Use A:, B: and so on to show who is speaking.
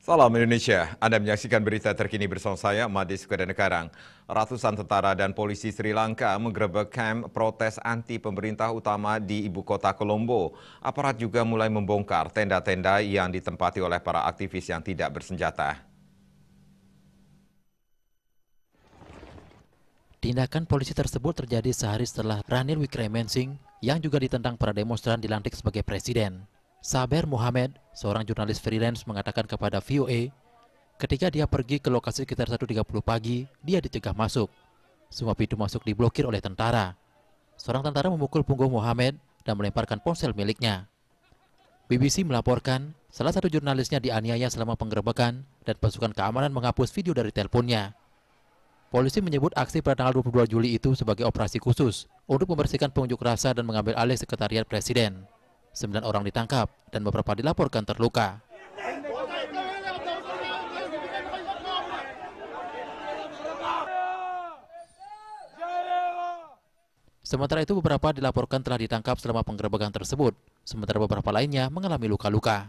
A: Salam Indonesia, Anda menyaksikan berita terkini bersama saya, Madi Karang. Ratusan tentara dan polisi Sri Lanka menggerebek kamp protes anti pemerintah utama di ibu kota Kolombo. Aparat juga mulai membongkar tenda-tenda yang ditempati oleh para aktivis yang tidak bersenjata.
B: Tindakan polisi tersebut terjadi sehari setelah Ranil Wickremesinghe yang juga ditentang para demonstran dilantik sebagai presiden. Saber Muhammad, seorang jurnalis freelance mengatakan kepada VOA, ketika dia pergi ke lokasi sekitar 1.30 pagi, dia dicegah masuk. Semua pintu masuk diblokir oleh tentara. Seorang tentara memukul punggung Muhammad dan melemparkan ponsel miliknya. BBC melaporkan salah satu jurnalisnya dianiaya selama penggerbekan dan pasukan keamanan menghapus video dari teleponnya. Polisi menyebut aksi pada tanggal 22 Juli itu sebagai operasi khusus untuk membersihkan pengunjuk rasa dan mengambil alih sekretariat presiden. Sembilan orang ditangkap dan beberapa dilaporkan terluka. Sementara itu beberapa dilaporkan telah ditangkap selama penggerebekan tersebut, sementara beberapa lainnya mengalami luka-luka.